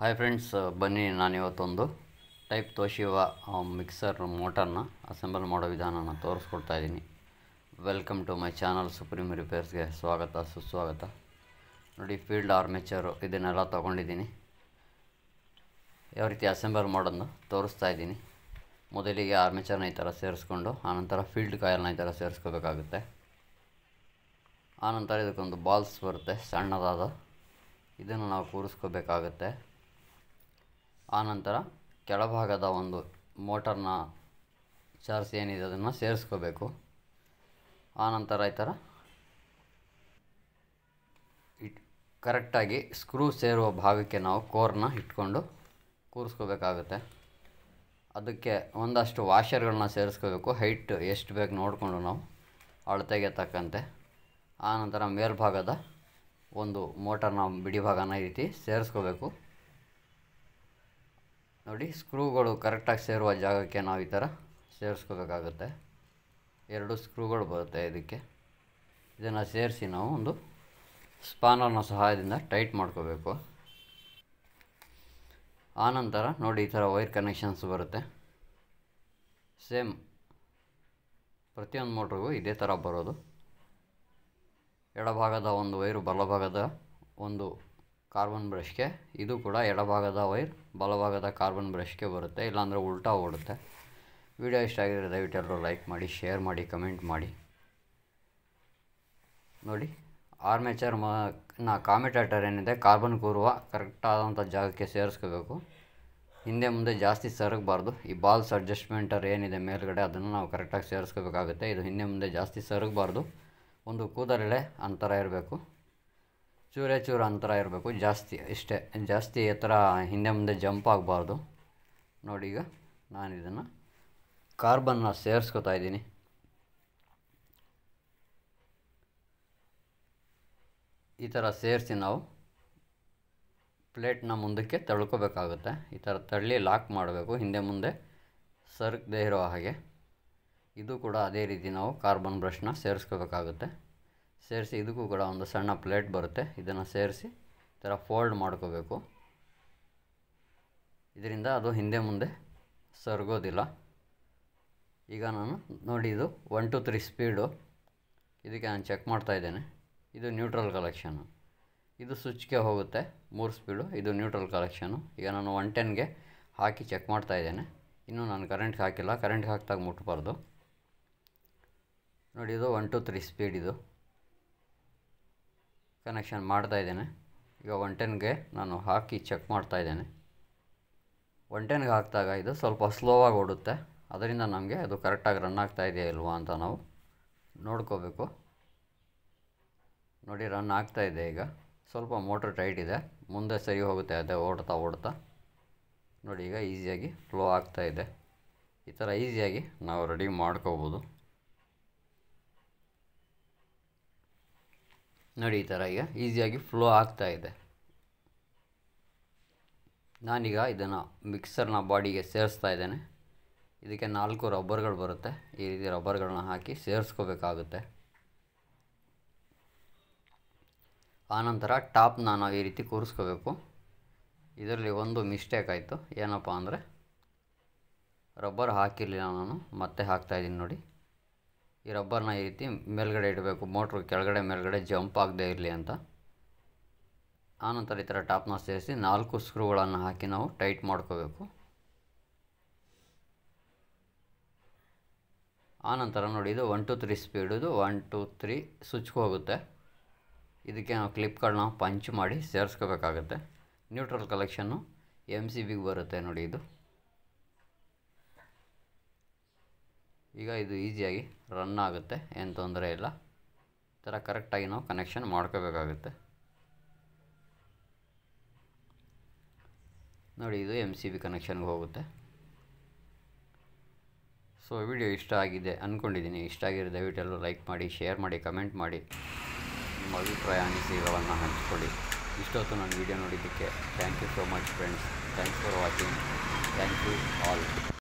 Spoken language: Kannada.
ಹಾಯ್ ಫ್ರೆಂಡ್ಸ್ uh, ಬನ್ನಿ ನಾನಿವತ್ತೊಂದು ಟೈಪ್ ತೋಶಿವ ಮಿಕ್ಸರ್ ಮೋಟರ್ನ ಅಸೆಂಬಲ್ ಮಾಡೋ ವಿಧಾನನ ತೋರಿಸ್ಕೊಡ್ತಾ ಇದ್ದೀನಿ welcome to my channel supreme ರಿಪೇರ್ಸ್ಗೆ ಸ್ವಾಗತ ಸುಸ್ವಾಗತ ನೋಡಿ ಫೀಲ್ಡ್ ಆರ್ಮೇಚರು ಇದನ್ನೆಲ್ಲ ತೊಗೊಂಡಿದ್ದೀನಿ ಯಾವ ರೀತಿ ಅಸೆಂಬಲ್ ಮಾಡೋದನ್ನ ತೋರಿಸ್ತಾ ಇದ್ದೀನಿ ಮೊದಲಿಗೆ ಆರ್ಮೇಚರ್ನ ಈ ಥರ ಸೇರಿಸ್ಕೊಂಡು ಆನಂತರ ಫೀಲ್ಡ್ ಕಾಯಲ್ನ ಈ ಥರ ಸೇರಿಸ್ಕೋಬೇಕಾಗುತ್ತೆ ಆನಂತರ ಇದಕ್ಕೊಂದು ಬಾಲ್ಸ್ ಬರುತ್ತೆ ಸಣ್ಣದಾದ ಇದನ್ನು ನಾವು ಕೂರಿಸ್ಕೋಬೇಕಾಗುತ್ತೆ ಆನಂತರ ಕೆಳಭಾಗದ ಒಂದು ಮೋಟರ್ನ ಚಾರ್ಜ್ ಏನಿದೆ ಅದನ್ನು ಸೇರಿಸ್ಕೋಬೇಕು ಆನಂತರ ಈ ಥರ ಇಟ್ ಕರೆಕ್ಟಾಗಿ ಸ್ಕ್ರೂ ಸೇರುವ ಭಾಗಕ್ಕೆ ನಾವು ಕೋರ್ನ ಇಟ್ಕೊಂಡು ಕೂರಿಸ್ಕೋಬೇಕಾಗುತ್ತೆ ಅದಕ್ಕೆ ಒಂದಷ್ಟು ವಾಷರ್ಗಳನ್ನ ಸೇರಿಸ್ಕೋಬೇಕು ಹೈಟ್ ಎಷ್ಟು ಬೇಕು ನೋಡಿಕೊಂಡು ನಾವು ಅಳತೆಗೆ ತಕ್ಕಂತೆ ಆನಂತರ ಮೇಲ್ಭಾಗದ ಒಂದು ಮೋಟರ್ನ ಬಿಡಿಭಾಗನ ಈ ರೀತಿ ಸೇರಿಸ್ಕೋಬೇಕು ನೋಡಿ ಸ್ಕ್ರೂಗಳು ಕರೆಕ್ಟಾಗಿ ಸೇರುವ ಜಾಗಕ್ಕೆ ನಾವು ಈ ಥರ ಸೇರಿಸ್ಕೋಬೇಕಾಗುತ್ತೆ ಎರಡು ಸ್ಕ್ರೂಗಳು ಬರುತ್ತೆ ಇದಕ್ಕೆ ಇದನ್ನು ಸೇರಿಸಿ ನಾವು ಒಂದು ಸ್ಪಾನರ್ನ ಸಹಾಯದಿಂದ ಟೈಟ್ ಮಾಡ್ಕೋಬೇಕು ಆನಂತರ ನೋಡಿ ಈ ಥರ ವೈರ್ ಕನೆಕ್ಷನ್ಸ್ ಬರುತ್ತೆ ಸೇಮ್ ಪ್ರತಿಯೊಂದು ಮೋಟ್ರಿಗೂ ಇದೇ ಥರ ಬರೋದು ಎಡಭಾಗದ ಒಂದು ವೈರು ಬಲಭಾಗದ ಒಂದು ಕಾರ್ಬನ್ ಬ್ರಷ್ಗೆ ಇದು ಕೂಡ ಎಡಭಾಗದ ವೈರ್ ಬಲಭಾಗದ ಕಾರ್ಬನ್ ಬ್ರಷ್ಗೆ ಬರುತ್ತೆ ಇಲ್ಲಾಂದರೆ ಉಲ್ಟಾ ಓಡುತ್ತೆ ವಿಡಿಯೋ ಇಷ್ಟ ಆಗಿದರೆ ದಯವಿಟ್ಟು ಎಲ್ಲರೂ ಲೈಕ್ ಮಾಡಿ ಶೇರ್ ಮಾಡಿ ಕಮೆಂಟ್ ಮಾಡಿ ನೋಡಿ ಆರ್ಮೇಚರ್ ಮ ನಾ ಕಾಮಿಟೇಟರ್ ಏನಿದೆ ಕಾರ್ಬನ್ ಕೂರುವ ಕರೆಕ್ಟಾದಂಥ ಜಾಗಕ್ಕೆ ಸೇರಿಸ್ಕೋಬೇಕು ಹಿಂದೆ ಮುಂದೆ ಜಾಸ್ತಿ ಸರಗಬಾರ್ದು ಈ ಬಾಲ್ಸ್ ಅಡ್ಜಸ್ಟ್ಮೆಂಟರ್ ಏನಿದೆ ಮೇಲ್ಗಡೆ ಅದನ್ನು ನಾವು ಕರೆಕ್ಟಾಗಿ ಸೇರಿಸ್ಕೋಬೇಕಾಗುತ್ತೆ ಇದು ಹಿಂದೆ ಮುಂದೆ ಜಾಸ್ತಿ ಸರಗಬಾರ್ದು ಒಂದು ಕೂದಲೆಳೆ ಅಂತರ ಇರಬೇಕು ಚೂರೇ ಚೂರು ಅಂತರ ಇರಬೇಕು ಜಾಸ್ತಿ ಇಷ್ಟೇ ಜಾಸ್ತಿ ಈ ಥರ ಹಿಂದೆ ಮುಂದೆ ಜಂಪ್ ಆಗಬಾರ್ದು ನೋಡಿ ಈಗ ನಾನು ಇದನ್ನು ಕಾರ್ಬನ್ನ ಸೇರಿಸ್ಕೊತಾ ಇದ್ದೀನಿ ಈ ಥರ ಸೇರಿಸಿ ನಾವು ಪ್ಲೇಟ್ನ ಮುಂದಕ್ಕೆ ತಳ್ಕೋಬೇಕಾಗುತ್ತೆ ಈ ಥರ ತಳ್ಳಿ ಲಾಕ್ ಮಾಡಬೇಕು ಹಿಂದೆ ಮುಂದೆ ಸರ್ಕದೇ ಇರೋ ಹಾಗೆ ಇದು ಕೂಡ ಅದೇ ರೀತಿ ನಾವು ಕಾರ್ಬನ್ ಬ್ರಷ್ನ ಸೇರಿಸ್ಕೋಬೇಕಾಗುತ್ತೆ ಸೇರಿಸಿ ಇದಕ್ಕೂ ಕೂಡ ಒಂದು ಸಣ್ಣ ಪ್ಲೇಟ್ ಬರುತ್ತೆ ಇದನ್ನು ಸೇರಿಸಿ ಥರ ಫೋಲ್ಡ್ ಮಾಡ್ಕೋಬೇಕು ಇದರಿಂದ ಅದು ಹಿಂದೆ ಮುಂದೆ ಸರ್ಗೋದಿಲ್ಲ ಈಗ ನಾನು ನೋಡಿ ಇದು ಒನ್ ಟು ತ್ರೀ ಸ್ಪೀಡು ಇದಕ್ಕೆ ನಾನು ಚೆಕ್ ಮಾಡ್ತಾ ಇದು ನ್ಯೂಟ್ರಲ್ ಕಲೆಕ್ಷನು ಇದು ಸ್ವಿಚ್ಗೆ ಹೋಗುತ್ತೆ ಮೂರು ಸ್ಪೀಡು ಇದು ನ್ಯೂಟ್ರಲ್ ಕಲೆಕ್ಷನು ಈಗ ನಾನು ಒನ್ ಟೆನ್ಗೆ ಹಾಕಿ ಚೆಕ್ ಮಾಡ್ತಾ ಇನ್ನೂ ನಾನು ಕರೆಂಟ್ಗೆ ಹಾಕಿಲ್ಲ ಕರೆಂಟ್ಗೆ ಹಾಕಿದಾಗ ಮುಟ್ಬಾರ್ದು ನೋಡಿ ಇದು ಒನ್ ಟು ತ್ರೀ ಸ್ಪೀಡ್ ಇದು ಕನೆಕ್ಷನ್ ಮಾಡ್ತಾ ಇದ್ದೇನೆ ಈಗ ಒನ್ ಟೆನ್ಗೆ ನಾನು ಹಾಕಿ ಚೆಕ್ ಮಾಡ್ತಾ ಇದ್ದೇನೆ ಒನ್ ಟೆನ್ಗೆ ಹಾಕಿದಾಗ ಇದು ಸ್ವಲ್ಪ ಸ್ಲೋವಾಗಿ ಓಡುತ್ತೆ ಅದರಿಂದ ನಮಗೆ ಅದು ಕರೆಕ್ಟಾಗಿ ರನ್ ಆಗ್ತಾ ಇದೆಯಾ ಇಲ್ವಾ ಅಂತ ನಾವು ನೋಡ್ಕೋಬೇಕು ನೋಡಿ ರನ್ ಆಗ್ತಾ ಇದೆ ಈಗ ಸ್ವಲ್ಪ ಮೋಟ್ರ್ ಟೈಟ್ ಇದೆ ಮುಂದೆ ಸರಿ ಹೋಗುತ್ತೆ ಅದೇ ಓಡ್ತಾ ಓಡ್ತಾ ನೋಡಿ ಈಗ ಈಸಿಯಾಗಿ ಫ್ಲೋ ಆಗ್ತಾ ಇದೆ ಈ ಥರ ಈಸಿಯಾಗಿ ನಾವು ರೆಡಿ ಮಾಡ್ಕೋಬೋದು ನೋಡಿ ಈ ಥರ ಈಗ ಈಸಿಯಾಗಿ ಫ್ಲೋ ಆಗ್ತಾ ಇದೆ ನಾನೀಗ ಇದನ್ನು ಮಿಕ್ಸರ್ನ ಬಾಡಿಗೆ ಸೇರಿಸ್ತಾ ಇದ್ದೇನೆ ಇದಕ್ಕೆ ನಾಲ್ಕು ರಬ್ಬರ್ಗಳು ಬರುತ್ತೆ ಈ ರೀತಿ ರಬ್ಬರ್ಗಳನ್ನ ಹಾಕಿ ಸೇರಿಸ್ಕೋಬೇಕಾಗುತ್ತೆ ಆನಂತರ ಟಾಪ್ ನಾನು ಈ ರೀತಿ ಕೂರಿಸ್ಕೋಬೇಕು ಇದರಲ್ಲಿ ಒಂದು ಮಿಸ್ಟೇಕ್ ಆಯಿತು ಏನಪ್ಪ ಅಂದರೆ ರಬ್ಬರ್ ಹಾಕಿರಲಿಲ್ಲ ನಾನು ಮತ್ತೆ ಹಾಕ್ತಾಯಿದ್ದೀನಿ ನೋಡಿ ಈ ರಬ್ಬರ್ನ ಈ ರೀತಿ ಮೇಲ್ಗಡೆ ಇಡಬೇಕು ಮೋಟ್ರ್ ಕೆಳಗಡೆ ಮೇಲ್ಗಡೆ ಜಂಪ್ ಆಗದೇ ಇರಲಿ ಅಂತ ಆನಂತರ ಈ ಥರ ಟಾಪ್ನ ಸೇರಿಸಿ ನಾಲ್ಕು ಸ್ಕ್ರೂಗಳನ್ನು ಹಾಕಿ ನಾವು ಟೈಟ್ ಮಾಡ್ಕೋಬೇಕು ಆನಂತರ ನೋಡಿ ಇದು ಒನ್ ಟು ತ್ರೀ ಸ್ಪೀಡಿದು ಒನ್ ಟು ತ್ರೀ ಸ್ವಿಚ್ಗೆ ಹೋಗುತ್ತೆ ಇದಕ್ಕೆ ನಾವು ಕ್ಲಿಪ್ಗಳನ್ನ ಪಂಚ್ ಮಾಡಿ ಸೇರಿಸ್ಕೋಬೇಕಾಗುತ್ತೆ ನ್ಯೂಟ್ರಲ್ ಕಲೆಕ್ಷನ್ನು ಎಮ್ ಸಿ ಬಿಗೆ ಬರುತ್ತೆ ನೋಡಿ ಇದು ಈಗ ಇದು ಈಸಿಯಾಗಿ ರನ್ ಆಗುತ್ತೆ ಏನು ತೊಂದರೆ ಇಲ್ಲ ಈ ಥರ ಕರೆಕ್ಟಾಗಿ ನಾವು ಕನೆಕ್ಷನ್ ಮಾಡ್ಕೋಬೇಕಾಗುತ್ತೆ ನೋಡಿ ಇದು ಎಮ್ ಸಿ ಬಿ ಕನೆಕ್ಷನ್ಗೆ ಹೋಗುತ್ತೆ ಸೊ ವಿಡಿಯೋ ಇಷ್ಟ ಆಗಿದೆ ಅಂದ್ಕೊಂಡಿದ್ದೀನಿ ಇಷ್ಟ ಆಗಿರೋ ದಯವಿಟ್ಟು ಎಲ್ಲರೂ ಲೈಕ್ ಮಾಡಿ ಶೇರ್ ಮಾಡಿ ಕಮೆಂಟ್ ಮಾಡಿ ನಿಮ್ಮ ಅಭಿಪ್ರಾಯ ಅನಿಸಿಗಳನ್ನು ಹಂಚ್ಕೊಳ್ಳಿ ಇಷ್ಟೊತ್ತು ನಾನು ವಿಡಿಯೋ ನೋಡಿದ್ದಕ್ಕೆ thank you so much friends thanks for watching thank you all